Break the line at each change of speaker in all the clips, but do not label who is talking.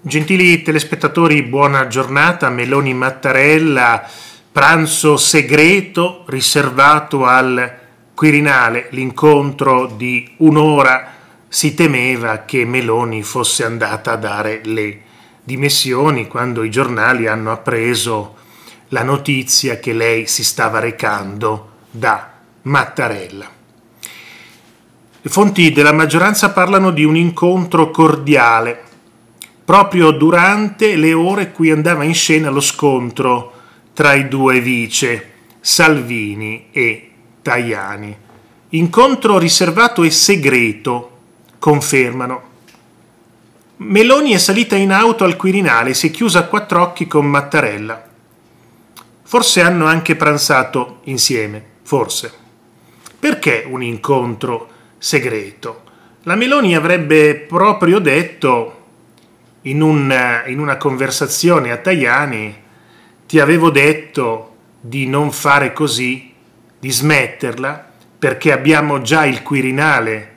Gentili telespettatori, buona giornata. Meloni Mattarella, pranzo segreto riservato al Quirinale, l'incontro di un'ora. Si temeva che Meloni fosse andata a dare le dimissioni quando i giornali hanno appreso la notizia che lei si stava recando da Mattarella. Le fonti della maggioranza parlano di un incontro cordiale proprio durante le ore in cui andava in scena lo scontro tra i due vice, Salvini e Tajani. Incontro riservato e segreto, confermano. Meloni è salita in auto al Quirinale e si è chiusa a quattro occhi con Mattarella. Forse hanno anche pranzato insieme, forse. Perché un incontro segreto? La Meloni avrebbe proprio detto in, un, eh, in una conversazione a Tajani ti avevo detto di non fare così, di smetterla, perché abbiamo già il Quirinale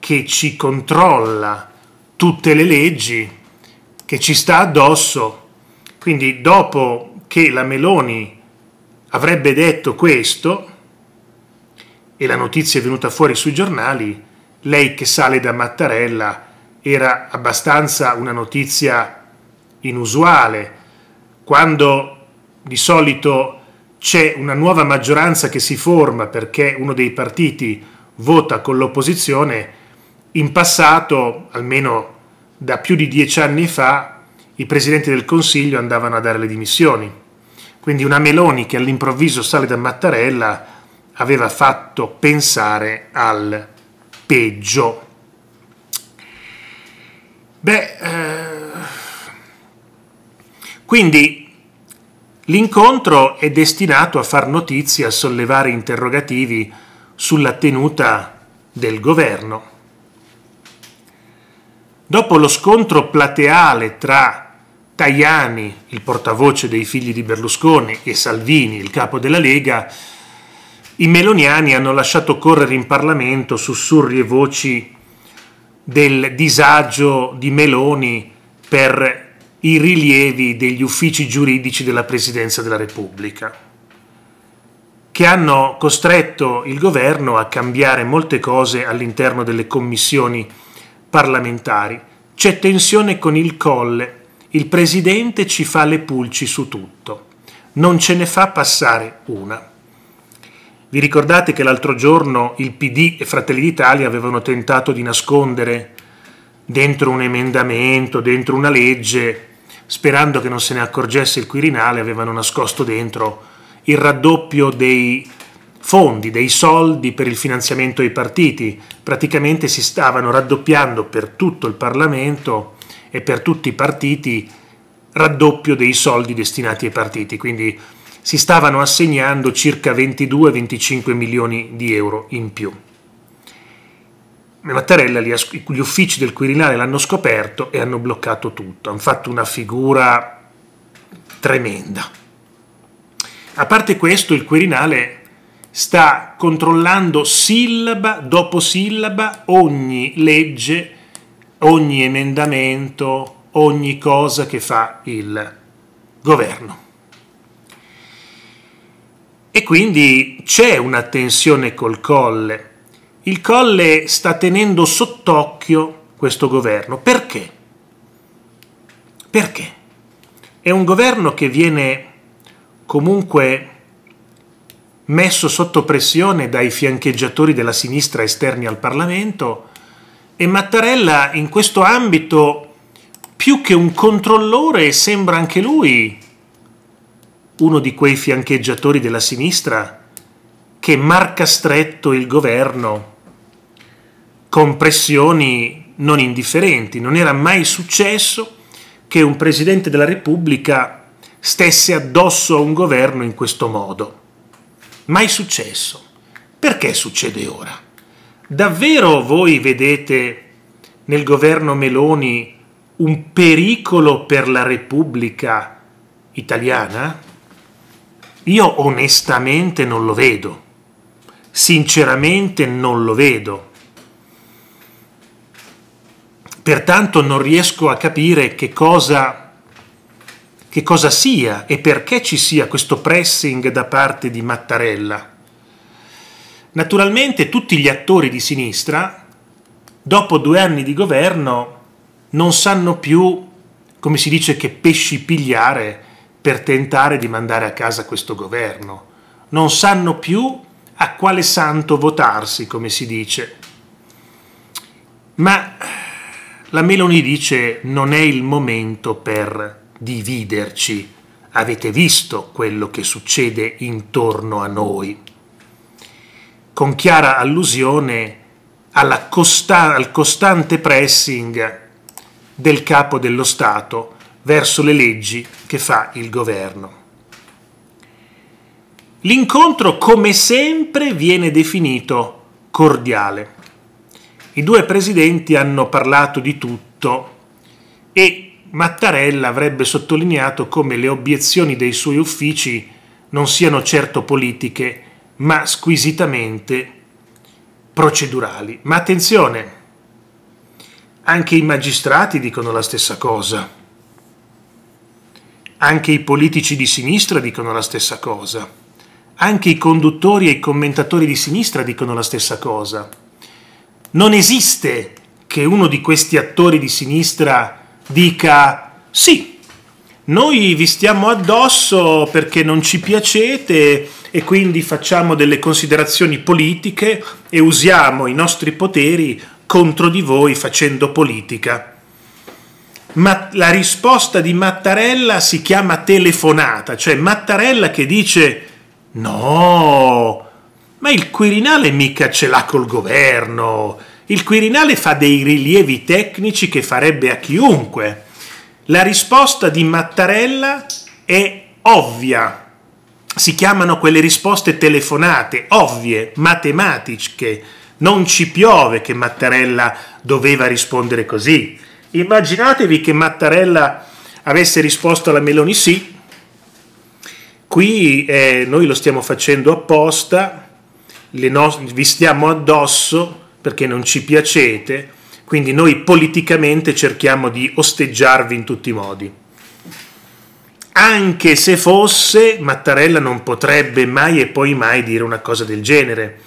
che ci controlla tutte le leggi, che ci sta addosso. Quindi dopo che la Meloni avrebbe detto questo, e la notizia è venuta fuori sui giornali, lei che sale da Mattarella era abbastanza una notizia inusuale, quando di solito c'è una nuova maggioranza che si forma perché uno dei partiti vota con l'opposizione, in passato, almeno da più di dieci anni fa, i presidenti del Consiglio andavano a dare le dimissioni. Quindi una Meloni che all'improvviso sale da Mattarella aveva fatto pensare al peggio. Beh, eh, quindi l'incontro è destinato a far notizia, a sollevare interrogativi sulla tenuta del governo. Dopo lo scontro plateale tra Tajani, il portavoce dei figli di Berlusconi, e Salvini, il capo della Lega, i meloniani hanno lasciato correre in Parlamento sussurri e voci del disagio di Meloni per i rilievi degli uffici giuridici della Presidenza della Repubblica, che hanno costretto il governo a cambiare molte cose all'interno delle commissioni parlamentari. C'è tensione con il Colle, il Presidente ci fa le pulci su tutto, non ce ne fa passare una. Vi ricordate che l'altro giorno il PD e Fratelli d'Italia avevano tentato di nascondere dentro un emendamento, dentro una legge, sperando che non se ne accorgesse il Quirinale, avevano nascosto dentro il raddoppio dei fondi, dei soldi per il finanziamento ai partiti. Praticamente si stavano raddoppiando per tutto il Parlamento e per tutti i partiti raddoppio dei soldi destinati ai partiti. Quindi si stavano assegnando circa 22-25 milioni di euro in più. Mattarella, gli uffici del Quirinale l'hanno scoperto e hanno bloccato tutto, hanno fatto una figura tremenda. A parte questo, il Quirinale sta controllando sillaba dopo sillaba ogni legge, ogni emendamento, ogni cosa che fa il governo. E quindi c'è una tensione col Colle. Il Colle sta tenendo sott'occhio questo governo. Perché? Perché? È un governo che viene comunque messo sotto pressione dai fiancheggiatori della sinistra esterni al Parlamento e Mattarella in questo ambito più che un controllore sembra anche lui uno di quei fiancheggiatori della sinistra che marca stretto il governo con pressioni non indifferenti. Non era mai successo che un Presidente della Repubblica stesse addosso a un governo in questo modo. Mai successo. Perché succede ora? Davvero voi vedete nel governo Meloni un pericolo per la Repubblica italiana? Io onestamente non lo vedo, sinceramente non lo vedo. Pertanto non riesco a capire che cosa, che cosa sia e perché ci sia questo pressing da parte di Mattarella. Naturalmente tutti gli attori di sinistra, dopo due anni di governo, non sanno più, come si dice, che pesci pigliare per tentare di mandare a casa questo governo. Non sanno più a quale santo votarsi, come si dice. Ma la Meloni dice non è il momento per dividerci. Avete visto quello che succede intorno a noi. Con chiara allusione costa al costante pressing del capo dello Stato verso le leggi che fa il governo. L'incontro, come sempre, viene definito cordiale. I due presidenti hanno parlato di tutto e Mattarella avrebbe sottolineato come le obiezioni dei suoi uffici non siano certo politiche, ma squisitamente procedurali. Ma attenzione, anche i magistrati dicono la stessa cosa. Anche i politici di sinistra dicono la stessa cosa. Anche i conduttori e i commentatori di sinistra dicono la stessa cosa. Non esiste che uno di questi attori di sinistra dica sì, noi vi stiamo addosso perché non ci piacete e quindi facciamo delle considerazioni politiche e usiamo i nostri poteri contro di voi facendo politica ma la risposta di Mattarella si chiama telefonata, cioè Mattarella che dice no, ma il Quirinale mica ce l'ha col governo, il Quirinale fa dei rilievi tecnici che farebbe a chiunque. La risposta di Mattarella è ovvia, si chiamano quelle risposte telefonate, ovvie, matematiche, non ci piove che Mattarella doveva rispondere così Immaginatevi che Mattarella avesse risposto alla Meloni sì, qui eh, noi lo stiamo facendo apposta, no vi stiamo addosso perché non ci piacete, quindi noi politicamente cerchiamo di osteggiarvi in tutti i modi. Anche se fosse, Mattarella non potrebbe mai e poi mai dire una cosa del genere.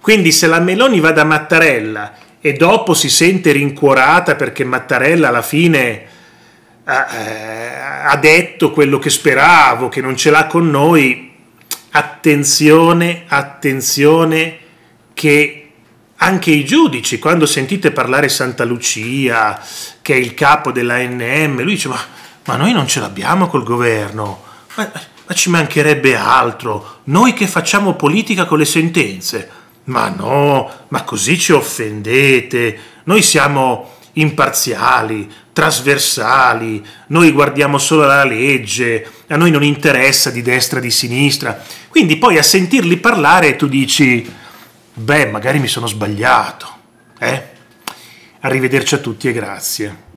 Quindi se la Meloni va da Mattarella e dopo si sente rincuorata perché Mattarella alla fine ha, eh, eh, ha detto quello che speravo, che non ce l'ha con noi, attenzione, attenzione che anche i giudici, quando sentite parlare Santa Lucia, che è il capo dell'ANM, lui dice ma, ma noi non ce l'abbiamo col governo, ma, ma ci mancherebbe altro, noi che facciamo politica con le sentenze. Ma no, ma così ci offendete. Noi siamo imparziali, trasversali, noi guardiamo solo la legge, a noi non interessa di destra, di sinistra. Quindi poi a sentirli parlare tu dici, beh, magari mi sono sbagliato. Eh? Arrivederci a tutti e grazie.